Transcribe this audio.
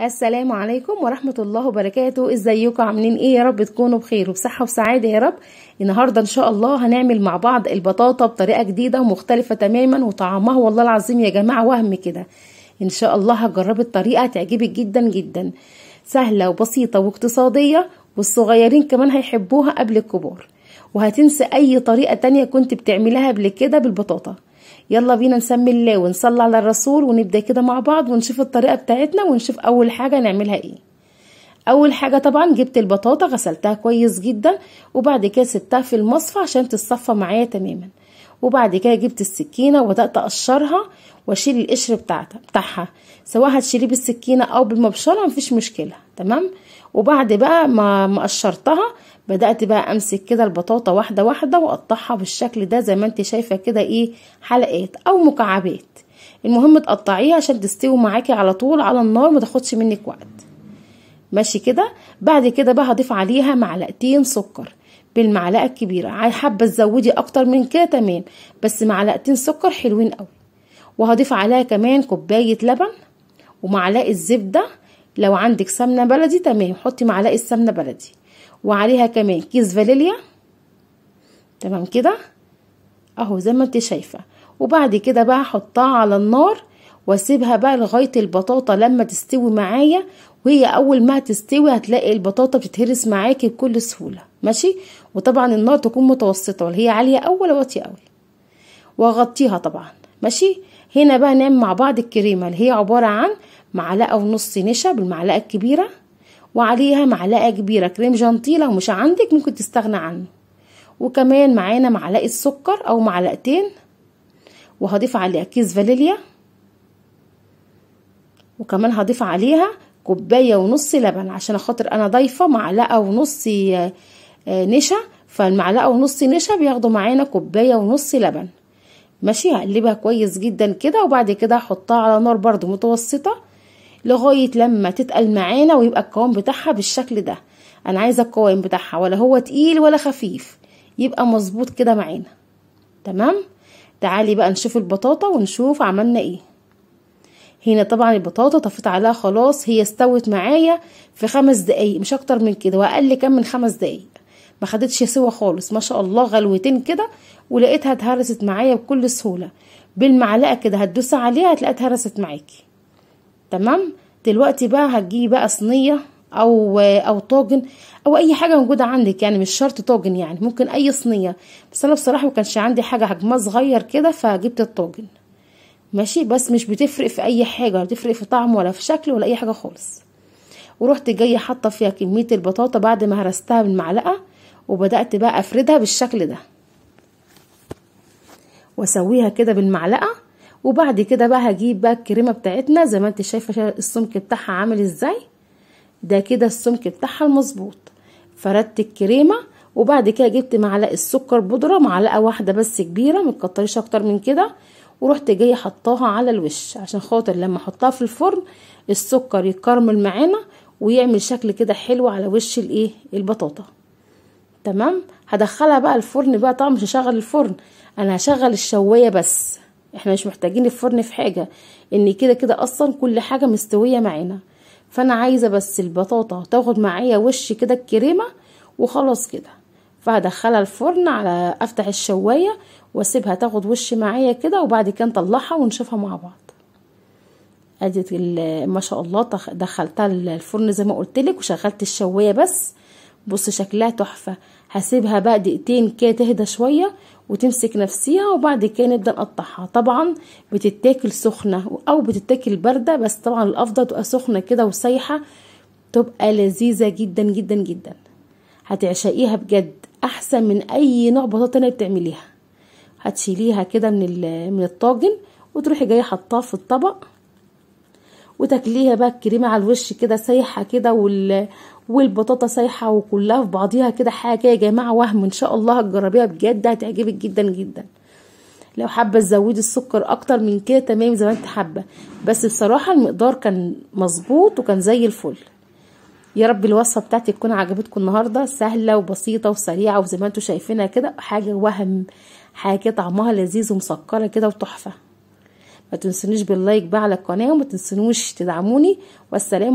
السلام عليكم ورحمة الله وبركاته ازيكم عاملين ايه يا رب تكونوا بخير وبصحة وسعادة يا رب النهاردة ان شاء الله هنعمل مع بعض البطاطا بطريقة جديدة ومختلفة تماما وطعمها والله العظيم يا جماعة وهم كده ان شاء الله هتجربي الطريقة هتعجبك جدا جدا سهلة وبسيطة واقتصادية والصغيرين كمان هيحبوها قبل الكبار وهتنسى اي طريقة تانية كنت بتعملها قبل كده بالبطاطا يلا بينا نسمي الله ونصلي على الرسول ونبدا كده مع بعض ونشوف الطريقه بتاعتنا ونشوف اول حاجه نعملها ايه اول حاجه طبعا جبت البطاطا غسلتها كويس جدا وبعد كده سبتها في المصفى عشان تتصفى معايا تماما وبعد كده جبت السكينه وبدات اقشرها واشيل القشر بتاعتها بتاعها سواء هتشيليه بالسكينه او بالمبشره مفيش مشكله تمام وبعد بقى ما مقشرتها قشرتها بدات بقى امسك كده البطاطا واحده واحده واقطعها بالشكل ده زي ما انت شايفه كده ايه حلقات او مكعبات المهم تقطعيها عشان تستوي معاكي على طول على النار ما تاخدش منك وقت ماشي كده بعد كده بقى هضيف عليها معلقتين سكر بالمعلقه الكبيره حابه تزودي اكتر من كده تمام بس معلقتين سكر حلوين قوي وهضيف عليها كمان كوبايه لبن ومعلقه زبده لو عندك سمنه بلدي تمام حطي معلقه سمنه بلدي وعليها كمان كيس فانيليا تمام كده اهو زي ما انت شايفه وبعد كده بقى حطها على النار واسيبها بقى لغايه البطاطا لما تستوي معايا وهي اول ما تستوي هتلاقي البطاطا بتتهرس معاكي بكل سهوله ماشي وطبعا النار تكون متوسطه ولا هي عاليه اول ولا واطيه قوي واغطيها طبعا ماشي هنا بقى نعمل مع بعض الكريمه اللي هي عباره عن معلقه ونص نشا بالمعلقه الكبيره وعليها معلقه كبيره كريم جانتيه لو مش عندك ممكن تستغنى عنه وكمان معانا معلقه سكر او معلقتين وهضيف عليها كيس فانيليا وكمان هضيف عليها كوباية ونص لبن عشان خاطر انا ضايفة معلقة ونص آه، نشا فالمعلقة ونص نشا بياخدوا معانا كوباية ونص لبن ماشي هقلبها كويس جدا كده وبعد كده هحطها على نار برضو متوسطة لغاية لما تتقل معانا ويبقى القوام بتاعها بالشكل ده انا عايزة القوام بتاعها ولا هو تقيل ولا خفيف يبقى مظبوط كده معانا تمام تعالي بقى نشوف البطاطا ونشوف عملنا ايه هنا طبعا البطاطا طفيت عليها خلاص هي استوت معايا في خمس دقايق مش اكتر من كده واقل كان من خمس دقايق ما خدتش سوى خالص ما شاء الله غلوتين كده ولقيتها اتهرست معايا بكل سهوله بالمعلقه كده هتدوسي عليها هتلاقيها اتهرست معاكي تمام دلوقتي بقى هتجيبي بقى صينيه او او طاجن او اي حاجه موجوده عندك يعني مش شرط طاجن يعني ممكن اي صينيه بس انا بصراحه ما كانش عندي حاجه حجمها صغير كده فجبت الطاجن ماشي بس مش بتفرق في اي حاجه ولا تفرق في طعم ولا في شكل ولا اي حاجه خالص ورحت جايه حاطه فيها كميه البطاطا بعد ما هرستها بالمعلقه وبدات بقى افردها بالشكل ده واسويها كده بالمعلقه وبعد كده بقى هجيب بقى الكريمه بتاعتنا زي ما انت شايفه السمك بتاعها عامل ازاي ده كده السمك بتاعها المظبوط فردت الكريمه وبعد كده جبت معلقه السكر بودره معلقه واحده بس كبيره متكتريش اكتر من كده ورحت جايه حطاها على الوش عشان خاطر لما احطها في الفرن السكر يتكرمل معانا ويعمل شكل كده حلو على وش الايه البطاطا تمام هدخلها بقى الفرن بقى طبعا مش هشغل الفرن انا هشغل الشوايه بس احنا مش محتاجين الفرن في حاجه ان كده كده اصلا كل حاجه مستويه معانا فانا عايزه بس البطاطا تاخد معايا وش كده الكريمه وخلاص كده فهدخلها الفرن على افتح الشوايه واسيبها تاخد وش معايا كده وبعد كده نطلعها ونشوفها مع بعض ادي ما شاء الله دخلتها الفرن زي ما قلت لك وشغلت الشوايه بس بص شكلها تحفه هسيبها بقى دقيقتين كده تهدى شويه وتمسك نفسيها وبعد كده نبدا نقطعها طبعا بتتاكل سخنه او بتتاكل بارده بس طبعا الافضل تبقى سخنه كده وسايحه تبقى لذيذه جدا جدا جدا هتعشقيها بجد احسن من اي نوع بطاطا تانية بتعمليها هتشيليها كده من من الطاجن وتروحي جايه حطاها في الطبق وتاكليها بقى الكريمه على الوش كده سايحه كده وال والبطاطا سايحه وكلها في بعضيها كده حاجه يا جماعه وهم ان شاء الله هتجربيها بجد هتعجبك جدا جدا لو حابه تزودي السكر اكتر من كده تمام زي ما انت حابه بس بصراحه المقدار كان مظبوط وكان زي الفل يا رب الوصفه بتاعتي تكون عجبتكم النهارده سهله وبسيطه وسريعه وزي ما انتم شايفينها كده حاجه وهم حاجه طعمها لذيذ ومسكره كده وتحفه ما تنسونيش باللايك بقى على القناه وما تنسونوش تدعموني والسلام